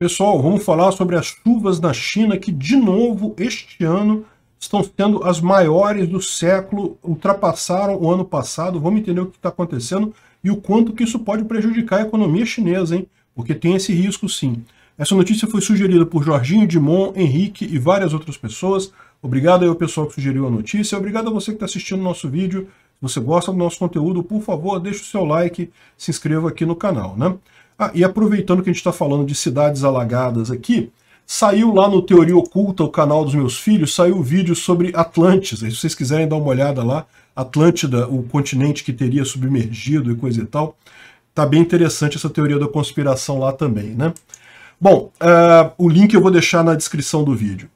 Pessoal, vamos falar sobre as chuvas na China, que de novo este ano estão sendo as maiores do século, ultrapassaram o ano passado. Vamos entender o que está acontecendo e o quanto que isso pode prejudicar a economia chinesa, hein? Porque tem esse risco sim. Essa notícia foi sugerida por Jorginho Dimon, Henrique e várias outras pessoas. Obrigado aí ao pessoal que sugeriu a notícia. Obrigado a você que está assistindo o nosso vídeo. Se você gosta do nosso conteúdo, por favor, deixe o seu like, se inscreva aqui no canal, né? Ah, e aproveitando que a gente está falando de cidades alagadas aqui, saiu lá no Teoria Oculta, o canal dos meus filhos, saiu o um vídeo sobre Atlântida. Se vocês quiserem dar uma olhada lá, Atlântida, o continente que teria submergido e coisa e tal. Tá bem interessante essa teoria da conspiração lá também, né? Bom, uh, o link eu vou deixar na descrição do vídeo.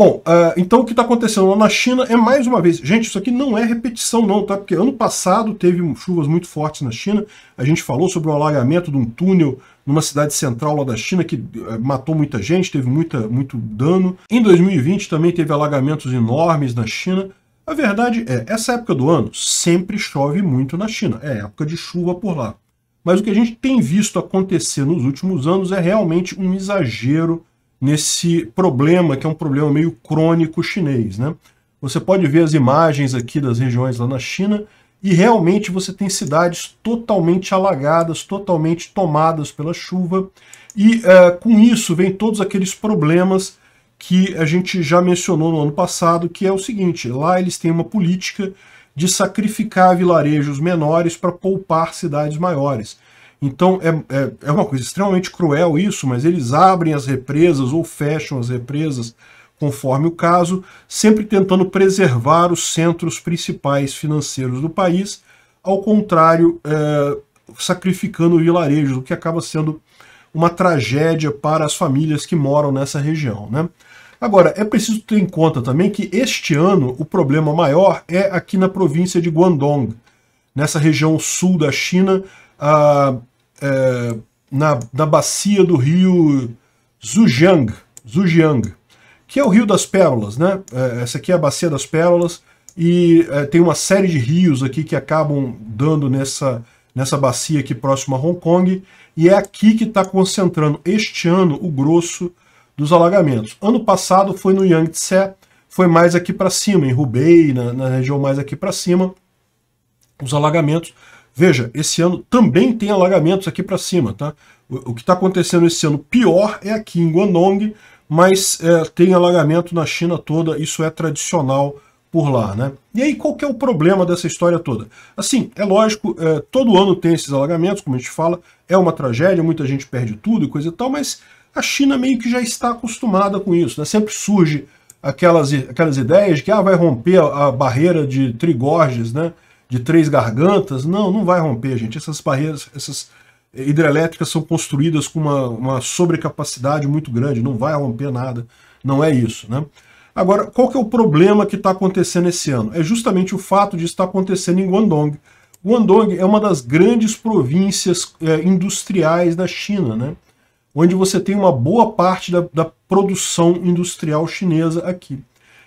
Bom, uh, então o que está acontecendo lá na China é mais uma vez. Gente, isso aqui não é repetição, não, tá? Porque ano passado teve chuvas muito fortes na China. A gente falou sobre o alagamento de um túnel numa cidade central lá da China que eh, matou muita gente, teve muita, muito dano. Em 2020 também teve alagamentos enormes na China. A verdade é, essa época do ano sempre chove muito na China. É época de chuva por lá. Mas o que a gente tem visto acontecer nos últimos anos é realmente um exagero nesse problema, que é um problema meio crônico chinês. Né? Você pode ver as imagens aqui das regiões lá na China, e realmente você tem cidades totalmente alagadas, totalmente tomadas pela chuva, e uh, com isso vem todos aqueles problemas que a gente já mencionou no ano passado, que é o seguinte, lá eles têm uma política de sacrificar vilarejos menores para poupar cidades maiores. Então é, é, é uma coisa extremamente cruel isso, mas eles abrem as represas ou fecham as represas conforme o caso, sempre tentando preservar os centros principais financeiros do país, ao contrário, é, sacrificando vilarejos, o que acaba sendo uma tragédia para as famílias que moram nessa região. Né? Agora, é preciso ter em conta também que este ano o problema maior é aqui na província de Guangdong, nessa região sul da China, é, na, na bacia do rio Zhujiang, Zhujiang, que é o Rio das Pérolas, né? É, essa aqui é a Bacia das Pérolas e é, tem uma série de rios aqui que acabam dando nessa, nessa bacia aqui próxima a Hong Kong e é aqui que está concentrando este ano o grosso dos alagamentos. Ano passado foi no Yangtze, foi mais aqui para cima, em Hubei, na, na região mais aqui para cima, os alagamentos Veja, esse ano também tem alagamentos aqui para cima, tá? O, o que está acontecendo esse ano pior é aqui em Guangdong, mas é, tem alagamento na China toda, isso é tradicional por lá, né? E aí, qual que é o problema dessa história toda? Assim, é lógico, é, todo ano tem esses alagamentos, como a gente fala, é uma tragédia, muita gente perde tudo e coisa e tal, mas a China meio que já está acostumada com isso, né? Sempre surge aquelas, aquelas ideias de que ah, vai romper a, a barreira de Trigorges, né? de três gargantas. Não, não vai romper, gente. Essas barreiras, essas eh, hidrelétricas são construídas com uma, uma sobrecapacidade muito grande, não vai romper nada. Não é isso, né? Agora, qual que é o problema que está acontecendo esse ano? É justamente o fato de estar acontecendo em Guangdong. Guangdong é uma das grandes províncias é, industriais da China, né? onde você tem uma boa parte da, da, produção industrial chinesa aqui.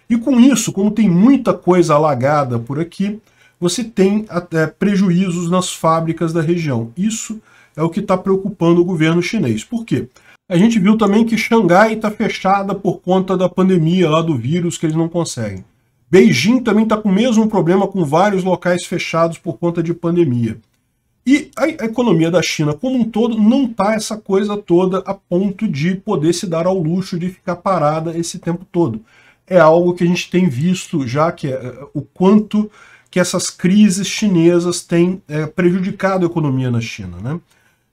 E com isso, como tem muita coisa alagada por aqui, você tem até prejuízos nas fábricas da região. Isso é o que está preocupando o governo chinês. Por quê? A gente viu também que Xangai está fechada por conta da pandemia lá do vírus que eles não conseguem. Beijing também está com o mesmo problema com vários locais fechados por conta de pandemia. E a economia da China como um todo não está essa coisa toda a ponto de poder se dar ao luxo de ficar parada esse tempo todo. É algo que a gente tem visto já que é, é o quanto que essas crises chinesas têm é, prejudicado a economia na China. Né?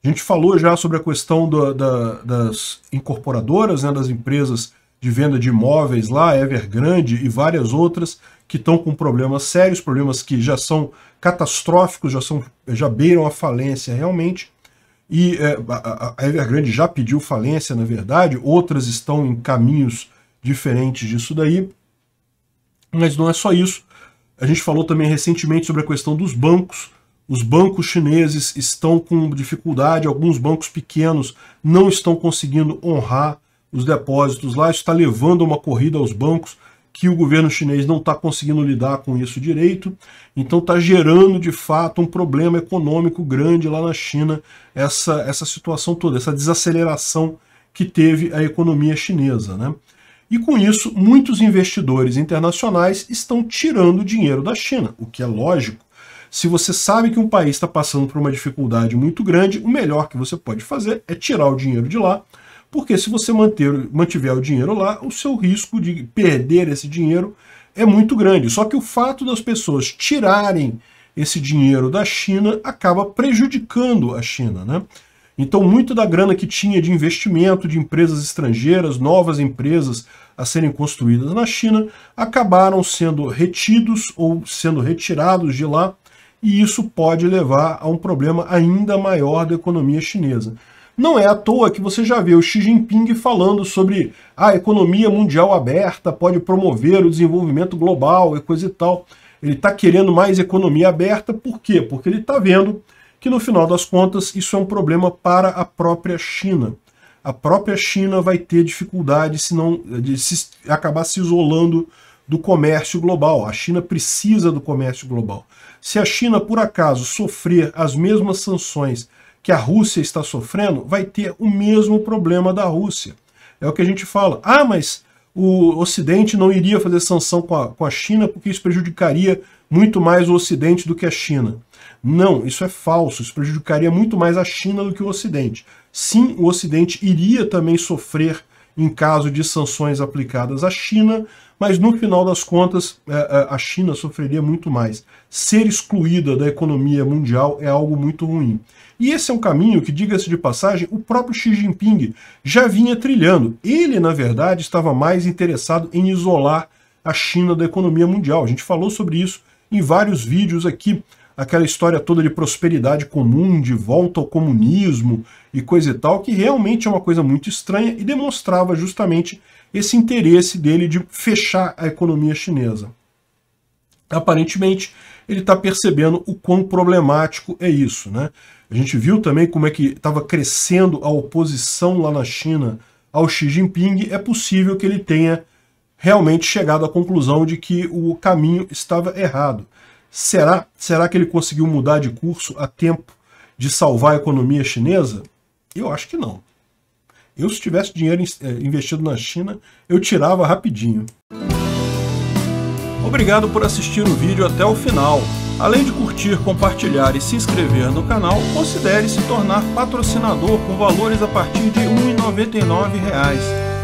A gente falou já sobre a questão do, da, das incorporadoras, né, das empresas de venda de imóveis lá, Evergrande e várias outras, que estão com problemas sérios, problemas que já são catastróficos, já, são, já beiram a falência realmente. E é, a, a Evergrande já pediu falência, na verdade, outras estão em caminhos diferentes disso daí. Mas não é só isso a gente falou também recentemente sobre a questão dos bancos. Os bancos chineses estão com dificuldade, alguns bancos pequenos não estão conseguindo honrar os depósitos lá. Isso está levando uma corrida aos bancos que o governo chinês não está conseguindo lidar com isso direito. Então está gerando de fato um problema econômico grande lá na China, essa, essa situação toda, essa desaceleração que teve a economia chinesa. Né? E com isso, muitos investidores internacionais estão tirando dinheiro da China, o que é lógico. Se você sabe que um país está passando por uma dificuldade muito grande, o melhor que você pode fazer é tirar o dinheiro de lá, porque se você manter, mantiver o dinheiro lá, o seu risco de perder esse dinheiro é muito grande. Só que o fato das pessoas tirarem esse dinheiro da China acaba prejudicando a China, né? Então, muito da grana que tinha de investimento de empresas estrangeiras, novas empresas a serem construídas na China, acabaram sendo retidos ou sendo retirados de lá, e isso pode levar a um problema ainda maior da economia chinesa. Não é à toa que você já vê o Xi Jinping falando sobre a economia mundial aberta pode promover o desenvolvimento global e coisa e tal. Ele está querendo mais economia aberta, por quê? Porque ele está vendo que no final das contas isso é um problema para a própria China. A própria China vai ter dificuldade se não, de se, acabar se isolando do comércio global. A China precisa do comércio global. Se a China, por acaso, sofrer as mesmas sanções que a Rússia está sofrendo, vai ter o mesmo problema da Rússia. É o que a gente fala. Ah, mas o Ocidente não iria fazer sanção com a, com a China porque isso prejudicaria muito mais o Ocidente do que a China. Não, isso é falso, isso prejudicaria muito mais a China do que o Ocidente. Sim, o Ocidente iria também sofrer em caso de sanções aplicadas à China, mas no final das contas é, é, a China sofreria muito mais. Ser excluída da economia mundial é algo muito ruim. E esse é um caminho que, diga-se de passagem, o próprio Xi Jinping já vinha trilhando. Ele, na verdade, estava mais interessado em isolar a China da economia mundial. A gente falou sobre isso em vários vídeos aqui aquela história toda de prosperidade comum, de volta ao comunismo e coisa e tal, que realmente é uma coisa muito estranha e demonstrava justamente esse interesse dele de fechar a economia chinesa. Aparentemente, ele está percebendo o quão problemático é isso. Né? A gente viu também como é que estava crescendo a oposição lá na China ao Xi Jinping. É possível que ele tenha realmente chegado à conclusão de que o caminho estava errado. Será? Será que ele conseguiu mudar de curso a tempo de salvar a economia chinesa? Eu acho que não. Eu, se tivesse dinheiro eh, investido na China, eu tirava rapidinho. Obrigado por assistir o vídeo até o final. Além de curtir, compartilhar e se inscrever no canal, considere se tornar patrocinador com valores a partir de R$ 1,99